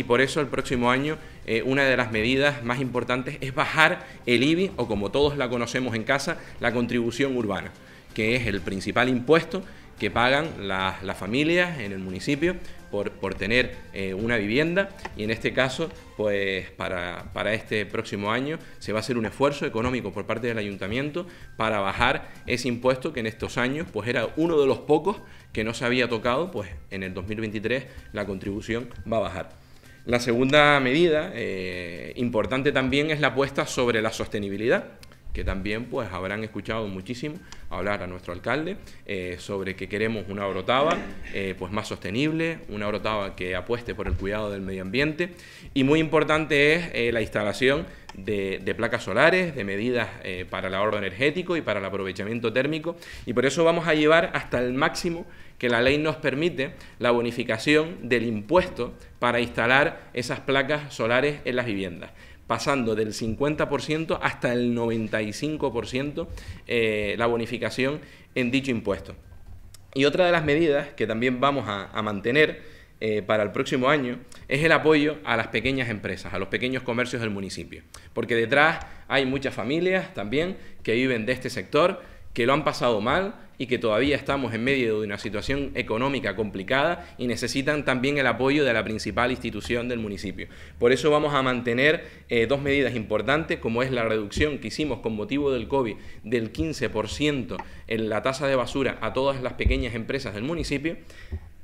y por eso el próximo año eh, una de las medidas más importantes es bajar el IBI o como todos la conocemos en casa, la contribución urbana, que es el principal impuesto que pagan las, familias en el municipio por, por tener eh, una vivienda y en este caso pues para, este próximo año se va a hacer un esfuerzo económico por parte del ayuntamiento para bajar ese impuesto que en estos años pues era uno de los pocos que no se había tocado pues en el 2023 la contribución va a bajar. La segunda medida eh, importante también es la apuesta sobre la sostenibilidad que también pues habrán escuchado muchísimo hablar a nuestro alcalde eh, sobre que queremos una brotava eh, pues más sostenible, una brotava que apueste por el cuidado del medio ambiente y muy importante es eh, la instalación de, de, placas solares, de medidas para el ahorro energético y para el aprovechamiento térmico y por eso vamos a llevar hasta el máximo que la ley nos permite la bonificación del impuesto para instalar esas placas solares en las viviendas pasando del 50% hasta el 95% eh, la bonificación en dicho impuesto. Y otra de las medidas que también vamos a, mantener eh, para el próximo año es el apoyo a las pequeñas empresas, a los pequeños comercios del municipio. Porque detrás hay muchas familias también que viven de este sector, que lo han pasado mal y que todavía estamos en medio de una situación económica complicada y necesitan también el apoyo de la principal institución del municipio. Por eso vamos a mantener eh, dos medidas importantes, como es la reducción que hicimos con motivo del COVID del 15% en la tasa de basura a todas las pequeñas empresas del municipio,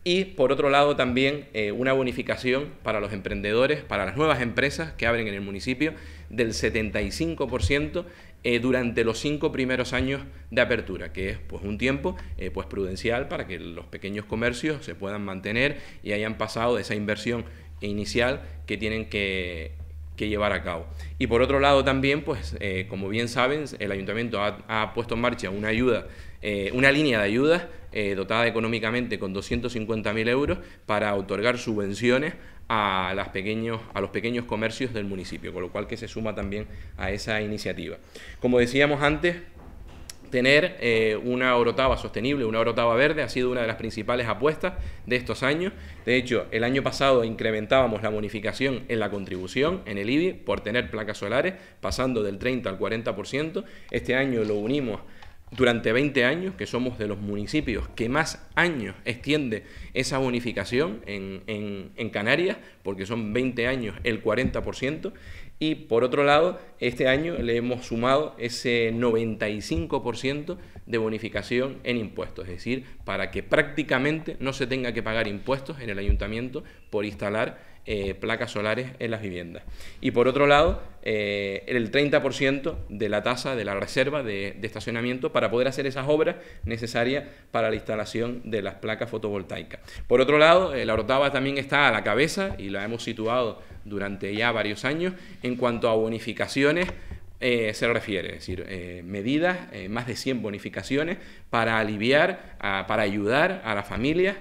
y por otro lado también eh, una bonificación para los emprendedores, para las nuevas empresas que abren en el municipio del 75% eh, durante los cinco primeros años de apertura, que es pues un tiempo eh, pues prudencial para que los pequeños comercios se puedan mantener y hayan pasado de esa inversión inicial que tienen que que llevar a cabo. Y por otro lado también, pues eh, como bien saben, el ayuntamiento ha, puesto en marcha una ayuda, eh, una línea de ayudas eh, dotada económicamente con 250.000 euros para otorgar subvenciones a, las pequeños, a los pequeños comercios del municipio, con lo cual que se suma también a esa iniciativa. Como decíamos antes, Tener eh, una orotava sostenible, una orotava verde, ha sido una de las principales apuestas de estos años. De hecho, el año pasado incrementábamos la bonificación en la contribución, en el IBI, por tener placas solares, pasando del 30 al 40%. Este año lo unimos durante 20 años, que somos de los municipios que más años extiende esa bonificación en, Canarias, porque son 20 años el 40%, y por otro lado, este año le hemos sumado ese 95% de bonificación en impuestos, es decir, para que prácticamente no se tenga que pagar impuestos en el ayuntamiento por instalar eh, placas solares en las viviendas. Y por otro lado, eh, el 30% de la tasa de la reserva de, estacionamiento para poder hacer esas obras necesarias para la instalación de las placas fotovoltaicas. Por otro lado, eh, la orotava también está a la cabeza y la hemos situado durante ya varios años en cuanto a bonificaciones se refiere, es decir, medidas, más de 100 bonificaciones para aliviar, para ayudar a las familias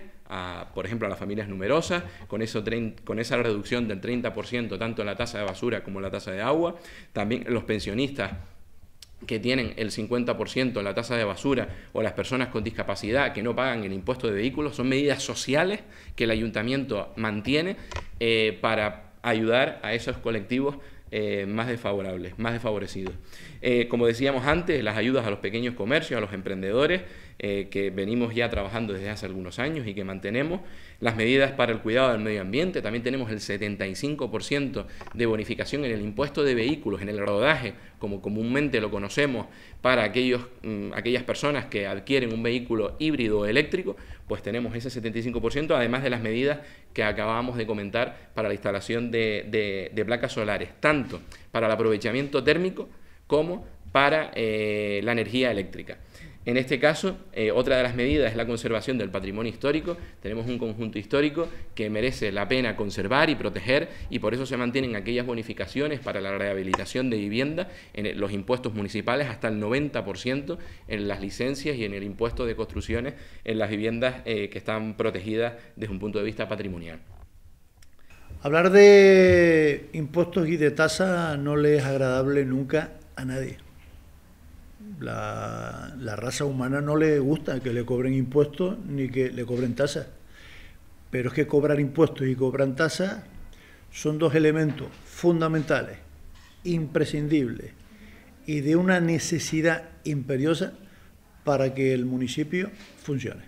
por ejemplo, a las familias numerosas, con, eso, con esa reducción del 30% tanto en la tasa de basura como en la tasa de agua. También los pensionistas que tienen el 50% en la tasa de basura o las personas con discapacidad que no pagan el impuesto de vehículos, son medidas sociales que el ayuntamiento mantiene eh, para ayudar a esos colectivos eh, más desfavorables, más desfavorecidos. Eh, como decíamos antes, las ayudas a los pequeños comercios, a los emprendedores, eh, que venimos ya trabajando desde hace algunos años y que mantenemos, las medidas para el cuidado del medio ambiente, también tenemos el 75% de bonificación en el impuesto de vehículos, en el rodaje, como comúnmente lo conocemos para aquellos, mm, aquellas personas que adquieren un vehículo híbrido eléctrico, pues tenemos ese 75%, además de las medidas que acabamos de comentar para la instalación de, placas solares, tanto para el aprovechamiento térmico como para eh, la energía eléctrica. En este caso, eh, otra de las medidas es la conservación del patrimonio histórico. Tenemos un conjunto histórico que merece la pena conservar y proteger y por eso se mantienen aquellas bonificaciones para la rehabilitación de vivienda en los impuestos municipales hasta el 90% en las licencias y en el impuesto de construcciones en las viviendas eh, que están protegidas desde un punto de vista patrimonial. Hablar de impuestos y de tasa no le es agradable nunca a nadie. La, raza humana no le gusta que le cobren impuestos ni que le cobren tasas. Pero es que cobrar impuestos y cobrar tasas son dos elementos fundamentales, imprescindibles y de una necesidad imperiosa para que el municipio funcione.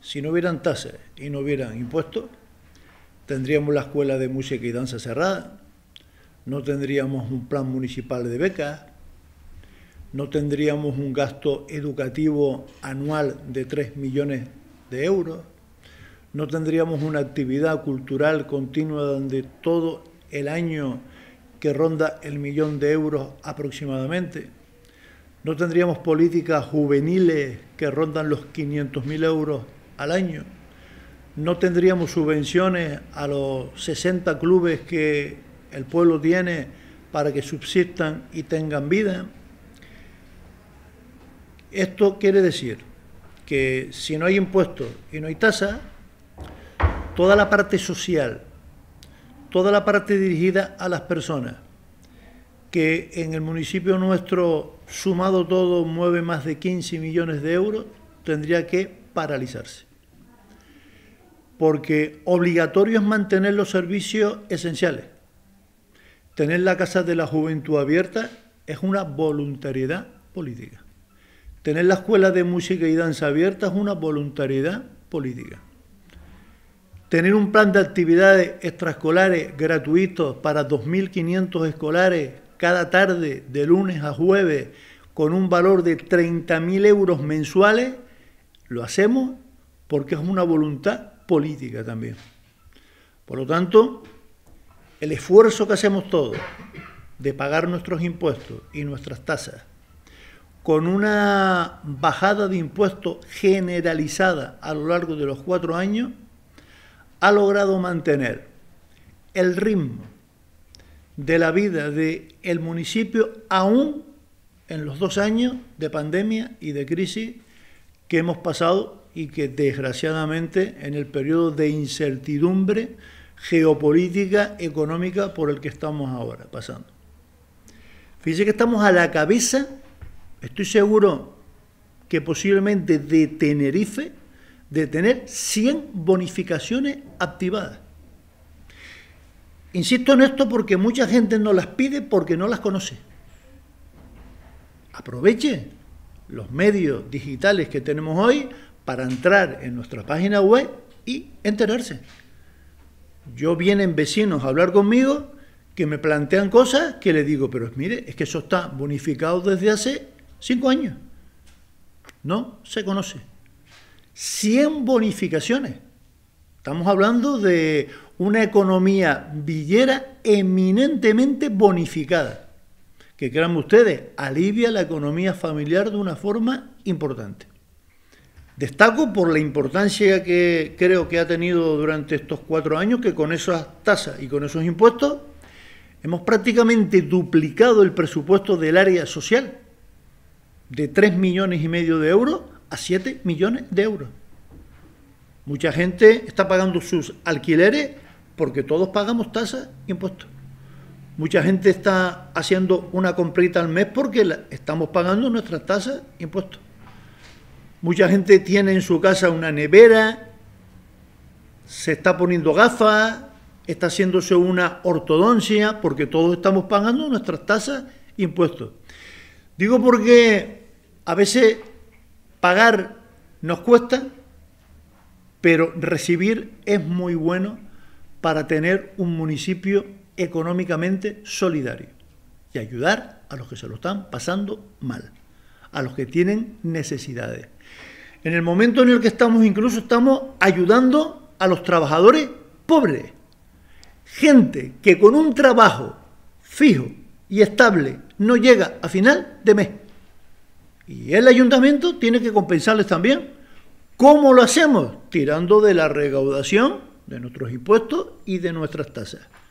Si no hubieran tasas y no hubieran impuestos, tendríamos la escuela de música y danza cerrada, no tendríamos un plan municipal de becas, no tendríamos un gasto educativo anual de 3 millones de euros, no tendríamos una actividad cultural continua donde todo el año que ronda el millón de euros aproximadamente, no tendríamos políticas juveniles que rondan los 500.000 euros al año, no tendríamos subvenciones a los 60 clubes que el pueblo tiene para que subsistan y tengan vida esto quiere decir que si no hay impuestos y no hay tasa, toda la parte social, toda la parte dirigida a las personas, que en el municipio nuestro, sumado todo, mueve más de 15 millones de euros, tendría que paralizarse. Porque obligatorio es mantener los servicios esenciales. Tener la Casa de la Juventud abierta es una voluntariedad política. Tener la escuela de música y danza abierta es una voluntariedad política. Tener un plan de actividades extraescolares gratuitos para 2.500 escolares cada tarde, de lunes a jueves, con un valor de 30.000 euros mensuales, lo hacemos porque es una voluntad política también. Por lo tanto, el esfuerzo que hacemos todos de pagar nuestros impuestos y nuestras tasas con una bajada de impuestos generalizada a lo largo de los cuatro años, ha logrado mantener el ritmo de la vida del el municipio aún en los dos años de pandemia y de crisis que hemos pasado y que desgraciadamente en el periodo de incertidumbre geopolítica, económica por el que estamos ahora pasando. Fíjense que estamos a la cabeza Estoy seguro que posiblemente de Tenerife, de tener 100 bonificaciones activadas. Insisto en esto porque mucha gente no las pide porque no las conoce. Aproveche los medios digitales que tenemos hoy para entrar en nuestra página web y enterarse. Yo vienen vecinos a hablar conmigo que me plantean cosas que le digo, pero mire, es que eso está bonificado desde hace Cinco años. No se conoce. 100 bonificaciones. Estamos hablando de una economía villera eminentemente bonificada, que crean ustedes, alivia la economía familiar de una forma importante. Destaco por la importancia que creo que ha tenido durante estos cuatro años que con esas tasas y con esos impuestos hemos prácticamente duplicado el presupuesto del área social de 3 millones y medio de euros a 7 millones de euros. Mucha gente está pagando sus alquileres porque todos pagamos tasas y impuestos. Mucha gente está haciendo una comprita al mes porque estamos pagando nuestras tasas y impuestos. Mucha gente tiene en su casa una nevera, se está poniendo gafas, está haciéndose una ortodoncia porque todos estamos pagando nuestras tasas e impuestos. Digo porque a veces pagar nos cuesta, pero recibir es muy bueno para tener un municipio económicamente solidario y ayudar a los que se lo están pasando mal, a los que tienen necesidades. En el momento en el que estamos incluso estamos ayudando a los trabajadores pobres, gente que con un trabajo fijo y estable no llega a final de mes. Y el ayuntamiento tiene que compensarles también. ¿Cómo lo hacemos? Tirando de la recaudación de nuestros impuestos y de nuestras tasas.